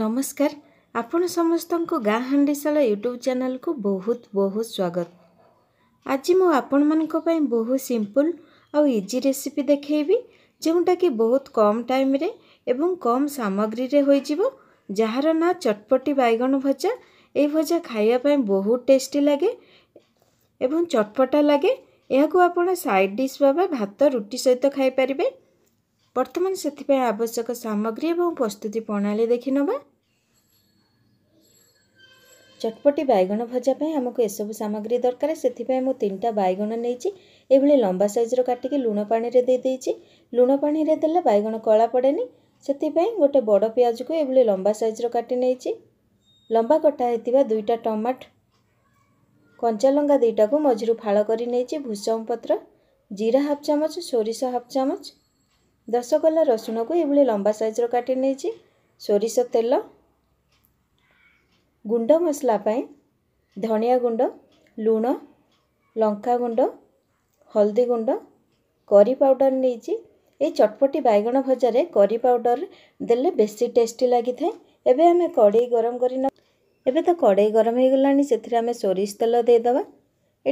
ନମସ୍କାର ଆପଣ ସମସ୍ତଙ୍କୁ ଗାଁ ହାଣ୍ଡିଶାଳ ୟୁଟ୍ୟୁବ୍ ଚ୍ୟାନେଲ୍କୁ ବହୁତ ବହୁତ ସ୍ୱାଗତ ଆଜି ମୁଁ ଆପଣମାନଙ୍କ ପାଇଁ ବହୁତ ସିମ୍ପଲ୍ ଆଉ ଇଜି ରେସିପି ଦେଖେଇବି ଯେଉଁଟାକି ବହୁତ କମ୍ ଟାଇମ୍ରେ ଏବଂ କମ୍ ସାମଗ୍ରୀରେ ହୋଇଯିବ ଯାହାର ନାଁ ଚଟପଟି ବାଇଗଣ ଭଜା ଏହି ଭଜା ଖାଇବା ପାଇଁ ବହୁତ ଟେଷ୍ଟି ଲାଗେ ଏବଂ ଚଟପଟା ଲାଗେ ଏହାକୁ ଆପଣ ସାଇଡ଼୍ ଡିଶ୍ ଭାବେ ଭାତ ରୁଟି ସହିତ ଖାଇପାରିବେ ବର୍ତ୍ତମାନ ସେଥିପାଇଁ ଆବଶ୍ୟକ ସାମଗ୍ରୀ ଏବଂ ପ୍ରସ୍ତୁତି ପ୍ରଣାଳୀ ଦେଖିନେବା ଚଟପଟି ବାଇଗଣ ଭଜା ପାଇଁ ଆମକୁ ଏସବୁ ସାମଗ୍ରୀ ଦରକାର ସେଥିପାଇଁ ମୁଁ ତିନିଟା ବାଇଗଣ ନେଇଛି ଏଭଳି ଲମ୍ବା ସାଇଜ୍ର କାଟିକି ଲୁଣ ପାଣିରେ ଦେଇଦେଇଛି ଲୁଣ ପାଣିରେ ଦେଲେ ବାଇଗଣ କଳା ପଡ଼େନି ସେଥିପାଇଁ ଗୋଟେ ବଡ଼ ପିଆଜକୁ ଏଭଳି ଲମ୍ବା ସାଇଜ୍ର କାଟି ନେଇଛି ଲମ୍ବା କଟା ହୋଇଥିବା ଦୁଇଟା ଟମାଟୋ କଞ୍ଚାଲଙ୍କା ଦୁଇଟାକୁ ମଝିରୁ ଫାଳ କରି ନେଇଛି ଭୂସମ ପତ୍ର ଜିରା ହାଫ୍ ଚାମଚ ସୋରିଷ ହାଫ୍ ଚାମଚ ଦଶଗୋଲା ରସୁଣକୁ ଏଭଳି ଲମ୍ବା ସାଇଜ୍ର କାଟି ନେଇଛି ସୋରିଷ ତେଲ ଗୁଣ୍ଡ ମସଲା ପାଇଁ ଧନିଆ ଗୁଣ୍ଡ ଲୁଣ ଲଙ୍କା ଗୁଣ୍ଡ ହଳଦୀ ଗୁଣ୍ଡ କରି ପାଉଡ଼ର ନେଇଛି ଏଇ ଚଟପଟି ବାଇଗଣ ଭଜାରେ କରି ପାଉଡ଼ର ଦେଲେ ବେଶୀ ଟେଷ୍ଟି ଲାଗିଥାଏ ଏବେ ଆମେ କଡ଼େଇ ଗରମ କରି ନେବା ଏବେ ତ କଡ଼େଇ ଗରମ ହୋଇଗଲାଣି ସେଥିରେ ଆମେ ସୋରିଷ ତେଲ ଦେଇଦେବା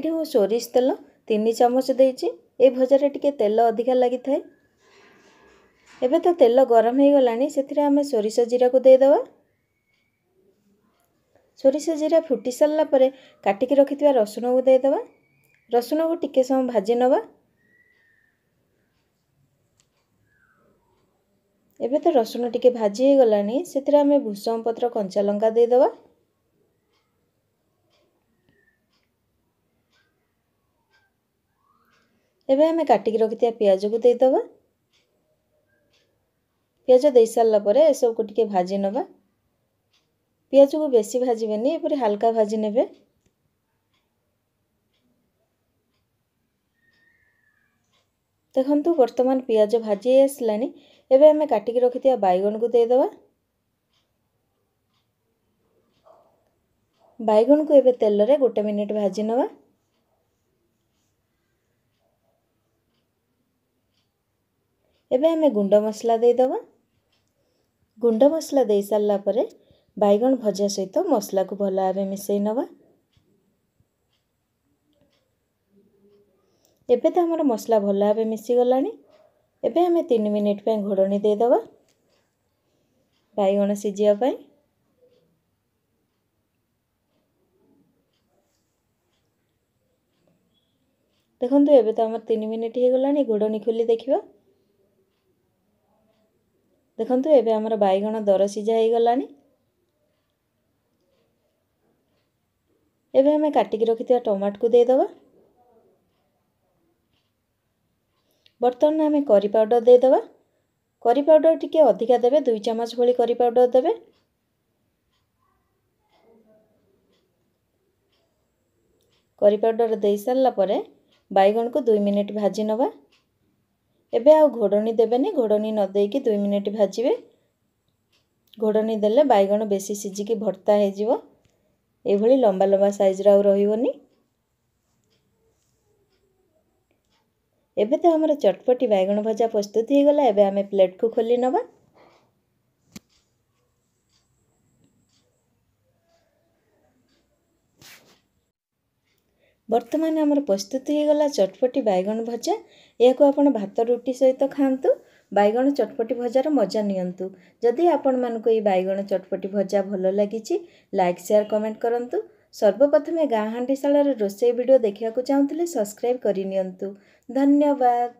ଏଠି ମୁଁ ସୋରିଷ ତେଲ ତିନି ଚାମଚ ଦେଇଛି ଏ ଭଜାରେ ଟିକିଏ ତେଲ ଅଧିକା ଲାଗିଥାଏ ଏବେ ତ ତେଲ ଗରମ ହୋଇଗଲାଣି ସେଥିରେ ଆମେ ସୋରିଷ ଜିରାକୁ ଦେଇଦେବା ସୋରିଷ ଜିରା ଫୁଟି ସାରିଲା ପରେ କାଟିକି ରଖିଥିବା ରସୁଣକୁ ଦେଇଦେବା ରସୁଣକୁ ଟିକେ ସମୟ ଭାଜି ନେବା ଏବେ ତ ରସୁଣ ଟିକେ ଭାଜି ହୋଇଗଲାଣି ସେଥିରେ ଆମେ ଭୃଷଙ୍ଗ ପତ୍ର କଞ୍ଚା ଲଙ୍କା ଦେଇଦେବା ଏବେ ଆମେ କାଟିକି ରଖିଥିବା ପିଆଜକୁ ଦେଇଦେବା पिज दे सारापर यह सब कुछ भाजी पिज को बेस भाजबे नहीं हालाका भाजने देखु बर्तमान पिज भाजी आसलानी एवं काटिक रखि बैगन को देद बैगन को एवं तेल रे गोटे मिनिट भाजी ना एवं आम गुंड मसला देदबा ଗୁଣ୍ଡ ମସଲା ଦେଇ ସାରିଲା ପରେ ବାଇଗଣ ଭଜା ସହିତ ମସଲାକୁ ଭଲ ଭାବେ ମିଶାଇ ନେବା ଏବେ ତ ଆମର ମସଲା ଭଲ ଭାବେ ମିଶିଗଲାଣି ଏବେ ଆମେ ତିନି ମିନିଟ୍ ପାଇଁ ଘୋଡ଼ଣୀ ଦେଇଦେବା ବାଇଗଣ ସିଝିବା ପାଇଁ ଦେଖନ୍ତୁ ଏବେ ତ ଆମର ତିନି ମିନିଟ୍ ହୋଇଗଲାଣି ଘୋଡ଼ଣୀ ଖୋଲି ଦେଖିବା ଦେଖନ୍ତୁ ଏବେ ଆମର ବାଇଗଣ ଦର ସିଝା ହେଇଗଲାଣି ଏବେ ଆମେ କାଟିକି ରଖିଥିବା ଟମାଟୋକୁ ଦେଇଦେବା ବର୍ତ୍ତମାନ ଆମେ କରି ପାଉଡ଼ର ଦେଇଦେବା କରି ପାଉଡ଼ର ଟିକିଏ ଅଧିକା ଦେବେ ଦୁଇ ଚାମଚ ଭଳି କରି ପାଉଡ଼ର ଦେବେ କରି ପାଉଡ଼ର ଦେଇସାରିଲା ପରେ ବାଇଗଣକୁ ଦୁଇ ମିନିଟ୍ ଭାଜି ନେବା ଏବେ ଆଉ ଘୋଡ଼ଣୀ ଦେବେନି ଘୋଡ଼ଣୀ ନ ଦେଇକି ଦୁଇ ମିନିଟ୍ ଭାଜିବେ ଘୋଡ଼ଣୀ ଦେଲେ ବାଇଗଣ ବେଶୀ ସିଝିକି ଭର୍ତ୍ତା ହେଇଯିବ ଏଭଳି ଲମ୍ବା ଲମ୍ବା ସାଇଜ୍ର ଆଉ ରହିବନି ଏବେ ତ ଆମର ଚଟପଟି ବାଇଗଣ ଭଜା ପ୍ରସ୍ତୁତି ହେଇଗଲା ଏବେ ଆମେ ପ୍ଲେଟ୍କୁ ଖୋଲି ନେବା ବର୍ତ୍ତମାନ ଆମର ପ୍ରସ୍ତୁତି ହୋଇଗଲା ଚଟପଟି ବାଇଗଣ ଭଜା ଏହାକୁ ଆପଣ ଭାତ ରୁଟି ସହିତ ଖାଆନ୍ତୁ ବାଇଗଣ ଚଟପଟି ଭଜାର ମଜା ନିଅନ୍ତୁ ଯଦି ଆପଣମାନଙ୍କୁ ଏହି ବାଇଗଣ ଚଟପଟି ଭଜା ଭଲ ଲାଗିଛି ଲାଇକ୍ ସେୟାର କମେଣ୍ଟ କରନ୍ତୁ ସର୍ବପ୍ରଥମେ ଗାଁ ହାଣ୍ଡିଶାଳରେ ରୋଷେଇ ଭିଡ଼ିଓ ଦେଖିବାକୁ ଚାହୁଁଥିଲେ ସବସ୍କ୍ରାଇବ୍ କରିନିଅନ୍ତୁ ଧନ୍ୟବାଦ